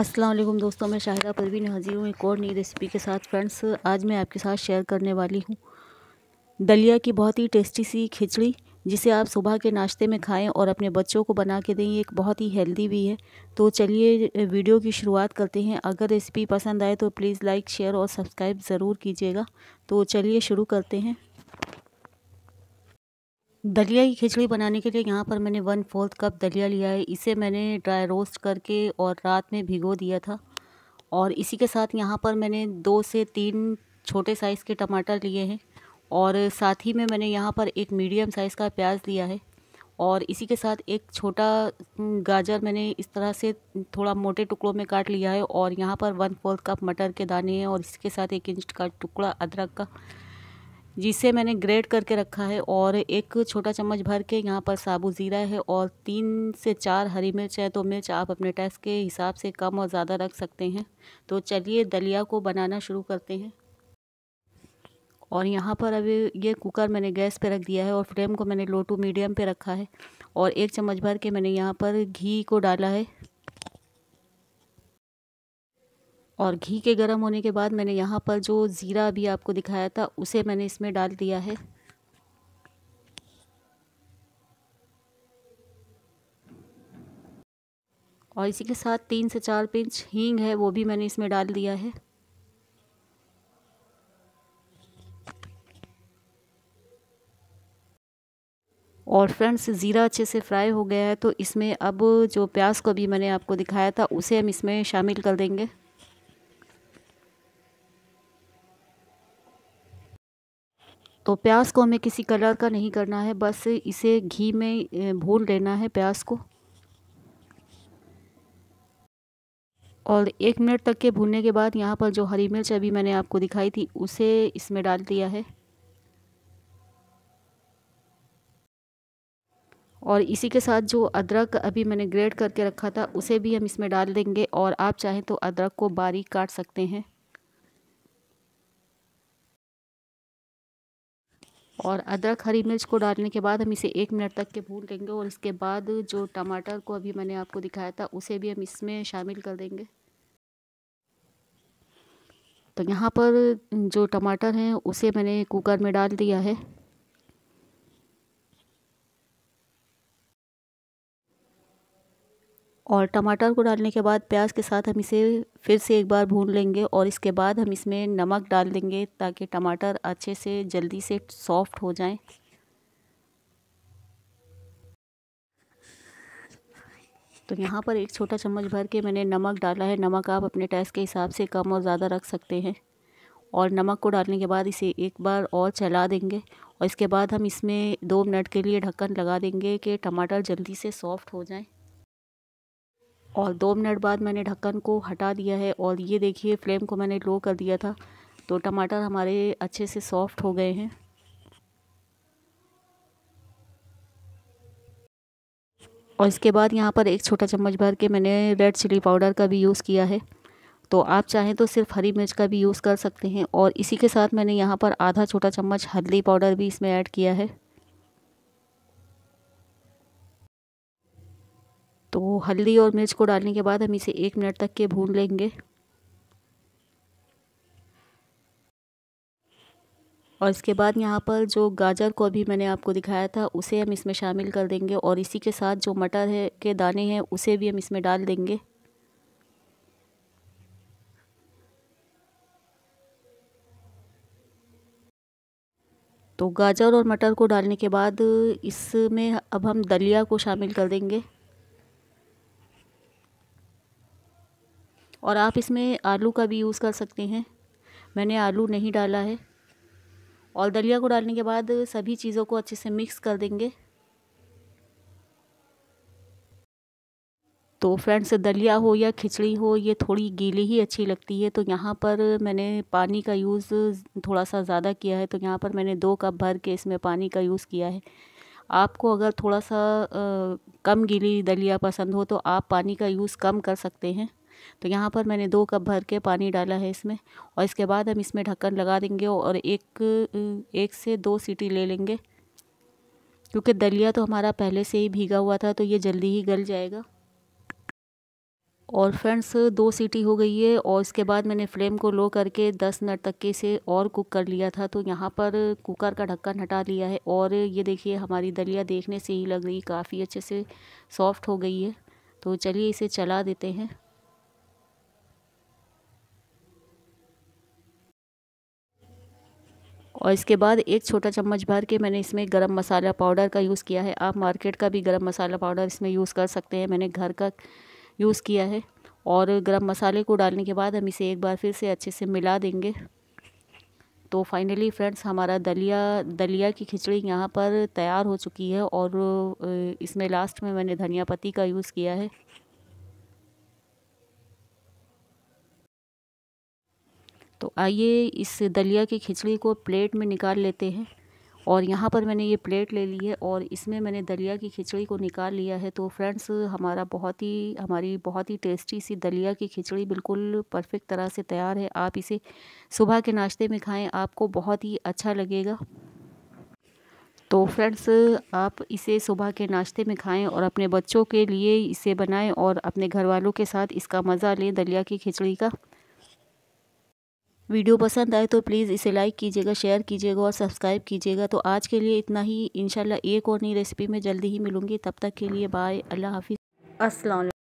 असलम दोस्तों मैं शाहिदा परवीन हाजिर हूँ एक और नई रेसिपी के साथ फ्रेंड्स आज मैं आपके साथ शेयर करने वाली हूँ दलिया की बहुत ही टेस्टी सी खिचड़ी जिसे आप सुबह के नाश्ते में खाएं और अपने बच्चों को बना के दें ये एक बहुत ही हेल्दी भी है तो चलिए वीडियो की शुरुआत करते हैं अगर रेसिपी पसंद आए तो प्लीज़ लाइक शेयर और सब्सक्राइब ज़रूर कीजिएगा तो चलिए शुरू करते हैं दलिया की खिचड़ी बनाने के लिए यहाँ पर मैंने वन फोर्थ कप दलिया लिया है इसे मैंने ड्राई रोस्ट करके और रात में भिगो दिया था और इसी के साथ यहाँ पर मैंने दो से तीन छोटे साइज़ के टमाटर लिए हैं और साथ ही में मैंने यहाँ पर एक मीडियम साइज़ का प्याज लिया है और इसी के साथ एक छोटा गाजर मैंने इस तरह से थोड़ा मोटे टुकड़ों में काट लिया है और यहाँ पर वन फोर्थ कप मटर के दाने हैं और इसके साथ एक इंच का टुकड़ा अदरक का जिसे मैंने ग्रेट करके रखा है और एक छोटा चम्मच भर के यहाँ पर साबुत ज़ीरा है और तीन से चार हरी मिर्च है तो मिर्च आप अपने टेस्ट के हिसाब से कम और ज़्यादा रख सकते हैं तो चलिए दलिया को बनाना शुरू करते हैं और यहाँ पर अभी ये कुकर मैंने गैस पे रख दिया है और फ्लेम को मैंने लो टू मीडियम पे रखा है और एक चम्मच भर के मैंने यहाँ पर घी को डाला है और घी के गर्म होने के बाद मैंने यहाँ पर जो ज़ीरा अभी आपको दिखाया था उसे मैंने इसमें डाल दिया है और इसी के साथ तीन से चार पिंच हींग है वो भी मैंने इसमें डाल दिया है और फ्रेंड्स ज़ीरा अच्छे से फ्राई हो गया है तो इसमें अब जो प्याज को भी मैंने आपको दिखाया था उसे हम इसमें शामिल कर देंगे तो प्याज को हमें किसी कलर का नहीं करना है बस इसे घी में भून लेना है प्याज को और एक मिनट तक के भूनने के बाद यहाँ पर जो हरी मिर्च अभी मैंने आपको दिखाई थी उसे इसमें डाल दिया है और इसी के साथ जो अदरक अभी मैंने ग्रेट करके रखा था उसे भी हम इसमें डाल देंगे और आप चाहें तो अदरक को बारीक काट सकते हैं और अदरक हरी मिर्च को डालने के बाद हम इसे एक मिनट तक के भून लेंगे और इसके बाद जो टमाटर को अभी मैंने आपको दिखाया था उसे भी हम इसमें शामिल कर देंगे तो यहाँ पर जो टमाटर हैं उसे मैंने कुकर में डाल दिया है और टमाटर को डालने के बाद प्याज के साथ हम इसे फिर से एक बार भून लेंगे और इसके बाद हम इसमें नमक डाल देंगे ताकि टमाटर अच्छे से जल्दी से सॉफ्ट हो जाएं तो यहाँ पर एक छोटा चम्मच भर के मैंने नमक डाला है नमक आप अपने टेस्ट के हिसाब से कम और ज़्यादा रख सकते हैं और नमक को डालने के बाद इसे एक बार और चला देंगे और इसके बाद हम इसमें दो मिनट के लिए ढक्कन लगा देंगे कि टमाटर जल्दी से सॉफ्ट हो जाएं और दो मिनट बाद मैंने ढक्कन को हटा दिया है और ये देखिए फ्लेम को मैंने लो कर दिया था तो टमाटर हमारे अच्छे से सॉफ्ट हो गए हैं और इसके बाद यहाँ पर एक छोटा चम्मच भर के मैंने रेड चिली पाउडर का भी यूज़ किया है तो आप चाहें तो सिर्फ हरी मिर्च का भी यूज़ कर सकते हैं और इसी के साथ मैंने यहाँ पर आधा छोटा चम्मच हल्दी पाउडर भी इसमें ऐड किया है हल्दी और मिर्च को डालने के बाद हम इसे एक मिनट तक के भून लेंगे और इसके बाद यहाँ पर जो गाजर को अभी मैंने आपको दिखाया था उसे हम इसमें शामिल कर देंगे और इसी के साथ जो मटर है के दाने हैं उसे भी हम इसमें डाल देंगे तो गाजर और मटर को डालने के बाद इसमें अब हम दलिया को शामिल कर देंगे और आप इसमें आलू का भी यूज़ कर सकते हैं मैंने आलू नहीं डाला है और दलिया को डालने के बाद सभी चीज़ों को अच्छे से मिक्स कर देंगे तो फ्रेंड्स दलिया हो या खिचड़ी हो ये थोड़ी गीली ही अच्छी लगती है तो यहाँ पर मैंने पानी का यूज़ थोड़ा सा ज़्यादा किया है तो यहाँ पर मैंने दो कप भर के इसमें पानी का यूज़ किया है आपको अगर थोड़ा सा आ, कम गीली दलिया पसंद हो तो आप पानी का यूज़ कम कर सकते हैं तो यहाँ पर मैंने दो कप भर के पानी डाला है इसमें और इसके बाद हम इसमें ढक्कन लगा देंगे और एक एक से दो सीटी ले लेंगे क्योंकि दलिया तो हमारा पहले से ही भीगा हुआ था तो ये जल्दी ही गल जाएगा और फ्रेंड्स दो सीटी हो गई है और इसके बाद मैंने फ्लेम को लो करके दस मिनट तक के इसे और कुक कर लिया था तो यहाँ पर कुकर का ढक्कन हटा लिया है और ये देखिए हमारी दलिया देखने से ही लग रही काफ़ी अच्छे से सॉफ्ट हो गई है तो चलिए इसे चला देते हैं और इसके बाद एक छोटा चम्मच भर के मैंने इसमें गरम मसाला पाउडर का यूज़ किया है आप मार्केट का भी गरम मसाला पाउडर इसमें यूज़ कर सकते हैं मैंने घर का यूज़ किया है और गरम मसाले को डालने के बाद हम इसे एक बार फिर से अच्छे से मिला देंगे तो फाइनली फ्रेंड्स हमारा दलिया दलिया की खिचड़ी यहाँ पर तैयार हो चुकी है और इसमें लास्ट में मैंने धनिया पत्ती का यूज़ किया है तो आइए इस दलिया की खिचड़ी को प्लेट में निकाल लेते हैं और यहाँ पर मैंने ये प्लेट ले ली है और इसमें मैंने दलिया की खिचड़ी को निकाल लिया है तो फ्रेंड्स हमारा बहुत ही हमारी बहुत ही टेस्टी सी दलिया की खिचड़ी बिल्कुल परफेक्ट तरह से तैयार है आप इसे सुबह के नाश्ते में खाएं आपको बहुत ही अच्छा लगेगा तो फ्रेंड्स आप इसे सुबह के नाश्ते में खाएं और अपने बच्चों के लिए इसे बनाएं और अपने घर वालों के साथ इसका मज़ा लें दलिया की खिचड़ी का वीडियो पसंद आए तो प्लीज़ इसे लाइक कीजिएगा शेयर कीजिएगा और सब्सक्राइब कीजिएगा तो आज के लिए इतना ही इंशाल्लाह एक और नई रेसिपी में जल्दी ही मिलूंगी तब तक के लिए बाय अल्लाह हाफिज़ अस्सलाम